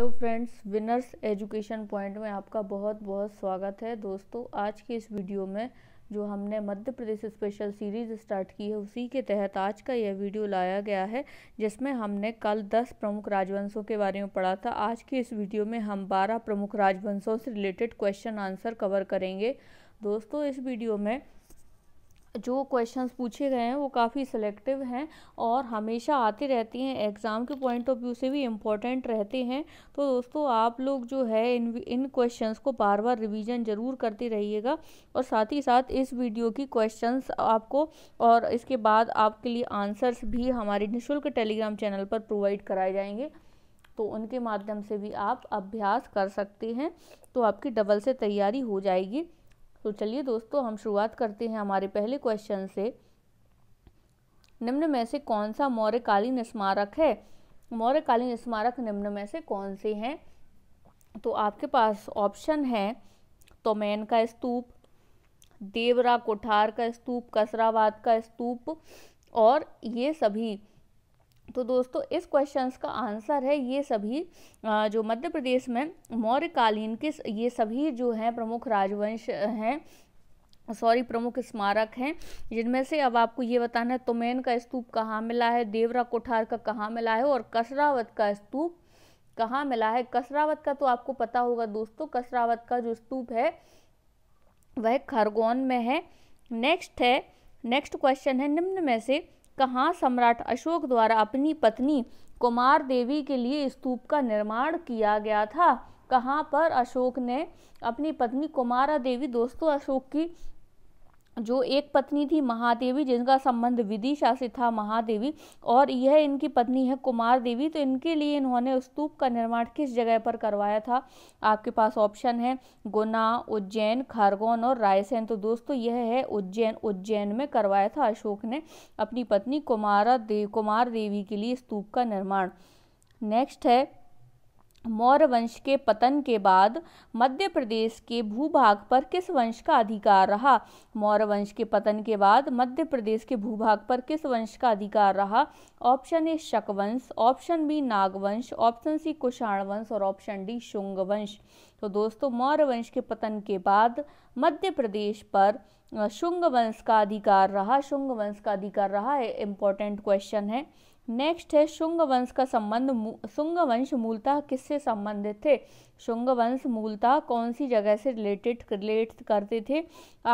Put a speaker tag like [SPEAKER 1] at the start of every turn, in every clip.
[SPEAKER 1] hello तो friends winners education point में आपका बहुत बहुत स्वागत है दोस्तों आज की इस वीडियो में जो हमने Madhya Pradesh special series start की है उसी के तहत आज का यह वीडियो लाया गया है जिसमें हमने कल 10 प्रमुख राजवंशों के बारे में पढ़ा था आज की इस वीडियो में हम 12 प्रमुख राजवंशों से रिलेटेड क्वेश्चन आंसर कवर करेंगे दोस्तों इस वीडियो में जो क्वेश्चंस पूछे गए हैं वो काफ़ी सिलेक्टिव हैं और हमेशा आते रहते हैं एग्ज़ाम के पॉइंट ऑफ व्यू से भी इम्पोर्टेंट रहते हैं तो दोस्तों आप लोग जो है इन इन क्वेश्चंस को बार बार रिवीजन ज़रूर करते रहिएगा और साथ ही साथ इस वीडियो की क्वेश्चंस आपको और इसके बाद आपके लिए आंसर्स भी हमारे निःशुल्क टेलीग्राम चैनल पर प्रोवाइड कराए जाएंगे तो उनके माध्यम से भी आप अभ्यास कर सकते हैं तो आपकी डबल से तैयारी हो जाएगी तो चलिए दोस्तों हम शुरुआत करते हैं हमारे पहले क्वेश्चन से निम्न में से कौन सा मौर्यकालीन स्मारक है मौर्यकालीन स्मारक निम्न में से कौन से हैं तो आपके पास ऑप्शन है तोमैन का स्तूप देवरा कोठार का स्तूप कसराबाद का स्तूप और ये सभी तो दोस्तों इस क्वेश्चंस का आंसर है ये सभी जो मध्य प्रदेश में मौर्यकालीन के ये सभी जो हैं प्रमुख राजवंश हैं सॉरी प्रमुख स्मारक हैं जिनमें से अब आपको ये बताना है तुमैन का स्तूप कहाँ मिला है देवरा कोठार का कहाँ मिला है और कसरावत का स्तूप कहाँ मिला है कसरावत का तो आपको पता होगा दोस्तों कसरावत का जो स्तूप है वह खरगोन में है नेक्स्ट है नेक्स्ट क्वेश्चन है निम्न में से कहाँ सम्राट अशोक द्वारा अपनी पत्नी कुमार देवी के लिए स्तूप का निर्माण किया गया था कहाँ पर अशोक ने अपनी पत्नी कुमारा देवी दोस्तों अशोक की जो एक पत्नी थी महादेवी जिनका संबंध विदिशा से था महादेवी और यह इनकी पत्नी है कुमार देवी तो इनके लिए इन्होंने स्तूप का निर्माण किस जगह पर करवाया था आपके पास ऑप्शन है गुना उज्जैन खरगोन और रायसेन तो दोस्तों यह है उज्जैन उज्जैन में करवाया था अशोक ने अपनी पत्नी कुमारा देव कुमार देवी के लिए स्तूप का निर्माण नेक्स्ट है मौर्य वंश के पतन के बाद मध्य प्रदेश के भूभाग पर किस वंश का अधिकार रहा मौर्य वंश के पतन के बाद मध्य प्रदेश के भूभाग पर किस वंश का अधिकार रहा ऑप्शन ए शक वंश ऑप्शन बी नागवंश ऑप्शन सी कुषाण वंश और ऑप्शन डी शुंग वंश तो दोस्तों मौर्य वंश के पतन के बाद मध्य प्रदेश पर शुंग वंश का अधिकार रहा शुंग वंश का अधिकार रहा इंपॉर्टेंट क्वेश्चन है नेक्स्ट है शुंग वंश का संबंध शुंग वंश मूलतः किससे संबंधित थे शुंग वंश मूलतः कौन सी जगह से रिलेटेड रिलेट करते थे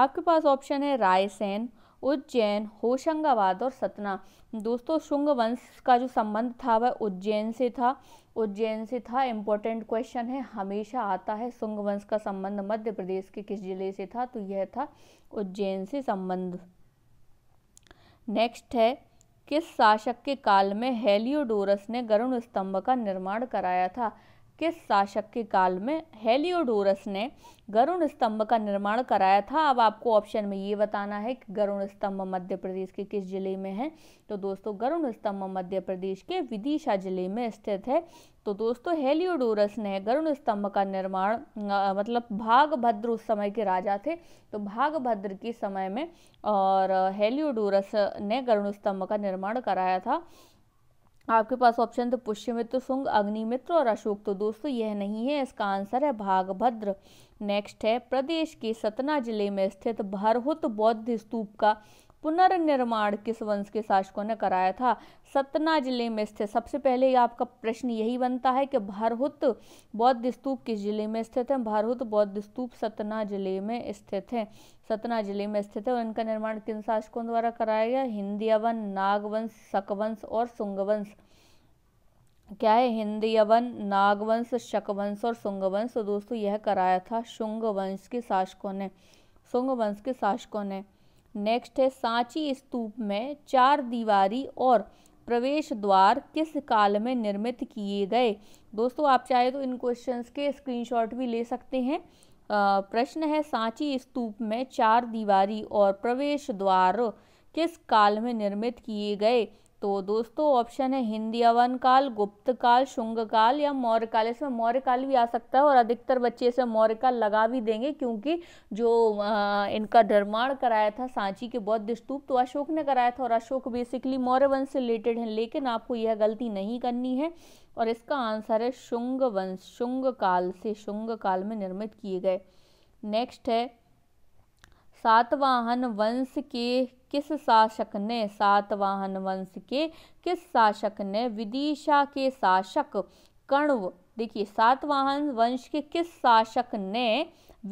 [SPEAKER 1] आपके पास ऑप्शन है रायसेन उज्जैन होशंगाबाद और सतना दोस्तों शुंग वंश का जो संबंध था वह उज्जैन से था उज्जैन से था इम्पोर्टेंट क्वेश्चन है हमेशा आता है शुंग वंश का संबंध मध्य प्रदेश के किस जिले से था तो यह था उज्जैन से संबंध नेक्स्ट है किस शासक के काल में हेलियोडोरस ने गरुण स्तंभ का निर्माण कराया था किस शासक के काल में हेलियोडोरस ने गरुण स्तंभ का निर्माण कराया था अब आपको ऑप्शन में ये बताना है कि गरुण स्तंभ मध्य प्रदेश के किस जिले में है तो दोस्तों गरुण स्तंभ मध्य प्रदेश के विदिशा जिले में स्थित है तो दोस्तों हेलियोडोरस ने गरुण स्तंभ का निर्माण मतलब भागभद्र उस समय के राजा थे तो भागभद्र के समय में और हेलियोडोरस ने गरुण स्तंभ का निर्माण कराया था आपके पास ऑप्शन थे तो पुष्यमित्र सुंग अग्निमित्र और अशोक तो दोस्तों यह नहीं है इसका आंसर है भागभद्र नेक्स्ट है प्रदेश के सतना जिले में स्थित भरहुत बौद्ध स्तूप का पुनर्निर्माण किस वंश के शासकों ने कराया था सतना जिले में स्थित सबसे पहले आपका प्रश्न यही बनता है कि भारहुत बौद्ध स्तूप किस जिले में स्थित है भारहुत बौद्ध स्तूप सतना जिले में स्थित है सतना जिले में स्थित है और इनका निर्माण किन शासकों द्वारा कराया गया हिंदियावन नागवंश सकवंश और सुंगवंश क्या है हिंदयवन नागवंश शकवंश और शुंगवंश तो दोस्तों यह कराया था शुंग वंश के शासकों ने शुंग वंश के शासकों ने नेक्स्ट है सांची स्तूप में चार दीवारी और प्रवेश द्वार किस काल में निर्मित किए गए दोस्तों आप चाहे तो इन क्वेश्चंस के स्क्रीनशॉट भी ले सकते हैं प्रश्न है सांची स्तूप में चार दीवारी और प्रवेश द्वार किस काल में निर्मित किए गए तो दोस्तों ऑप्शन है हिंदी अवन काल गुप्त काल शुंग काल या मौर्य काल इसमें मौर्य काल भी आ सकता है और अधिकतर बच्चे इसे मौर्य काल लगा भी देंगे क्योंकि जो आ, इनका निर्माण कराया था सांची के बौद्ध स्तूप तो अशोक ने कराया था और अशोक बेसिकली मौर्य वंश से रिलेटेड है लेकिन आपको यह गलती नहीं करनी है और इसका आंसर है शुंग वंश शुंग काल से शुंग काल में निर्मित किए गए नेक्स्ट है सातवाहन वंश के किस शासक ने सातवाहन वंश के किस शासक ने विदिशा के शासक कण्व देखिए सातवाहन वंश के किस शासक ने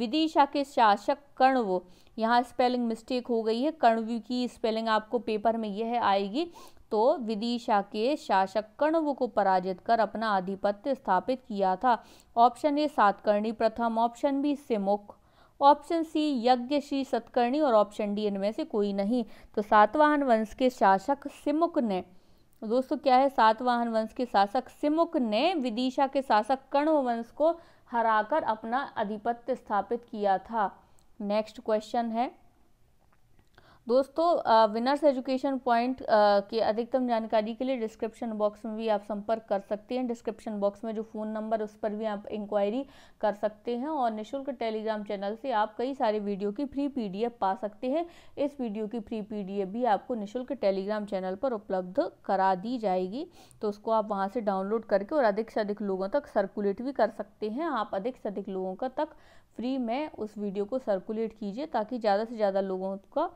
[SPEAKER 1] विदिशा के शासक कण्व यहाँ स्पेलिंग मिस्टेक हो गई है कण्व की स्पेलिंग आपको पेपर में यह आएगी तो विदिशा के शासक कण्व को पराजित कर अपना आधिपत्य स्थापित किया था ऑप्शन ए सातकर्णी प्रथम option B Simuka option C Yajna Shri Satakarni और ऑप्शन डी इनमें से कोई नहीं तो सातवाहन वंश के शासक सिमुक ने दोस्तों क्या है सातवाहन वंश के शासक सिमुक ने विदिशा के शासक कर्ण वंश को हराकर अपना आधिपत्य स्थापित किया था नेक्स्ट क्वेश्चन है दोस्तों विनर्स एजुकेशन पॉइंट की अधिकतम जानकारी के लिए डिस्क्रिप्शन बॉक्स में भी आप संपर्क कर सकते हैं डिस्क्रिप्शन बॉक्स में जो फ़ोन नंबर उस पर भी आप इंक्वायरी कर सकते हैं और निःशुल्क टेलीग्राम चैनल से आप कई सारे वीडियो की फ्री पीडीएफ पा सकते हैं इस वीडियो की फ्री पी भी आपको निःशुल्क टेलीग्राम चैनल पर उपलब्ध करा दी जाएगी तो उसको आप वहाँ से डाउनलोड करके और अधिक से अधिक लोगों तक सर्कुलेट भी कर सकते हैं आप अधिक से अधिक लोगों का तक फ्री में उस वीडियो को सर्कुलेट कीजिए ताकि ज़्यादा से ज़्यादा लोगों का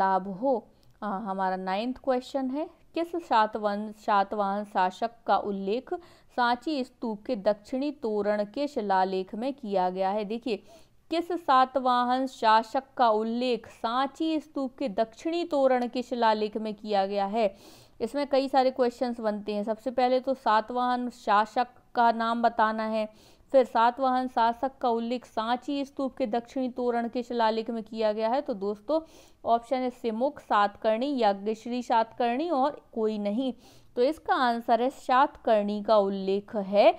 [SPEAKER 1] लाभ हो आ, हमारा नाइन्थ क्वेश्चन है किस सातवन सातवाहन शासक का उल्लेख सांची स्तूप के दक्षिणी तोरण के शिलालेख में किया गया है देखिए किस सातवाहन शासक का उल्लेख सांची स्तूप के दक्षिणी तोरण के शिलालेख में किया गया है इसमें कई सारे क्वेश्चंस बनते हैं सबसे पहले तो सातवाहन शासक का नाम बताना है फिर सातवाहन शासक का उल्लेख सांची स्तूप के दक्षिणी तोरण के शिलालेख में किया गया है तो दोस्तों ऑप्शन है सिमुख सातकर्णी यज्ञश्री सातकर्णी और कोई नहीं तो इसका आंसर है सातकर्णी का उल्लेख है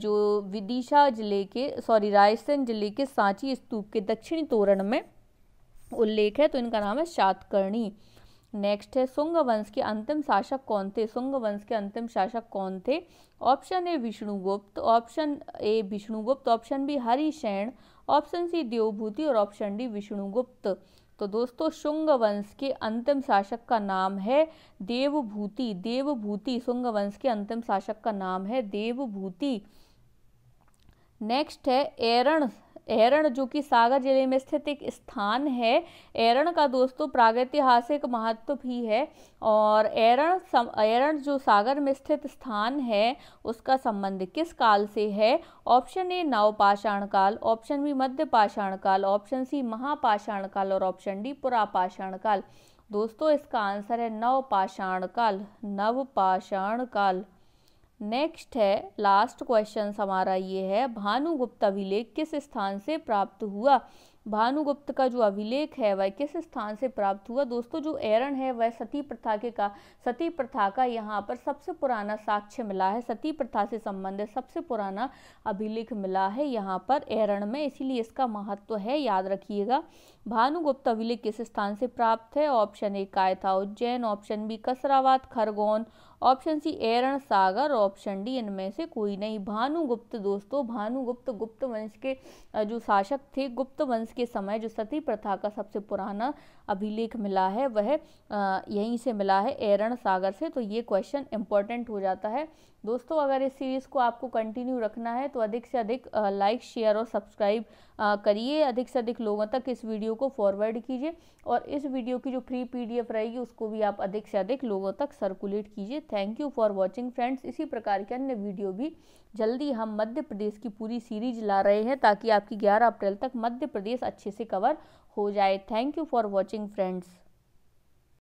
[SPEAKER 1] जो विदिशा जिले के सॉरी रायसेन जिले के सांची स्तूप के दक्षिणी तोरण में उल्लेख है तो इनका नाम है सातकर्णी नेक्स्ट है सुंग वंश के अंतिम शासक कौन थे सुंग वंश के अंतिम शासक कौन थे option A Vishnugupta option A Vishnugupta option B Harishena option C Devabhuti और ऑप्शन डी विष्णुगुप्त तो दोस्तों शुंग वंश के अंतिम शासक का नाम है देवभूति देवभूति शुंग वंश के अंतिम शासक का नाम है देवभूति नेक्स्ट है एरण एरण जो कि सागर जिले में स्थित एक स्थान है एरण का दोस्तों प्रागैतिहासिक महत्व भी है और एरण सम, एरण जो सागर में स्थित स्थान है उसका संबंध किस काल से है ऑप्शन ए नवपाषाण काल ऑप्शन बी मध्य पाषाण काल ऑप्शन सी महापाषाण काल और ऑप्शन डी पुरापाषाण काल दोस्तों इसका आंसर है नवपाषाण काल नवपाषाण काल नेक्स्ट है लास्ट क्वेश्चन हमारा ये है भानुगुप्त अभिलेख किस स्थान से प्राप्त हुआ भानुगुप्त का जो अभिलेख है वह किस स्थान से प्राप्त हुआ दोस्तों जो एरन है वह सती प्रथा के का सती प्रथा का यहाँ पर सबसे पुराना साक्ष्य मिला है सती प्रथा से संबंधित सबसे पुराना अभिलेख मिला है यहाँ पर एरन में इसीलिए इसका महत्व है याद रखिएगा भानुगुप्त अभिलेख किस स्थान से प्राप्त है option A Kayatha Ujjain option B Kasrawad Khargone option C Eran Sagar option D इनमें से कोई नहीं भानुगुप्त दोस्तों भानुगुप्त गुप्त वंश के जो शासक थे गुप्त वंश के समय जो सती प्रथा का सबसे पुराना अभिलेख मिला है वह यहीं से मिला है एरण सागर से तो ये क्वेश्चन इंपॉर्टेंट हो जाता है दोस्तों अगर इस सीरीज़ को आपको कंटिन्यू रखना है तो अधिक से अधिक लाइक शेयर और सब्सक्राइब करिए अधिक से अधिक लोगों तक इस वीडियो को फॉरवर्ड कीजिए और इस वीडियो की जो फ्री पीडीएफ रहेगी उसको भी आप अधिक से अधिक लोगों तक सर्कुलेट कीजिए thank you for watching friends इसी प्रकार के अन्य वीडियो भी जल्दी हम मध्य प्रदेश की पूरी सीरीज ला रहे हैं ताकि आपकी ग्यारह अप्रैल तक मध्य प्रदेश अच्छे से कवर हो जाए thank you for watching friends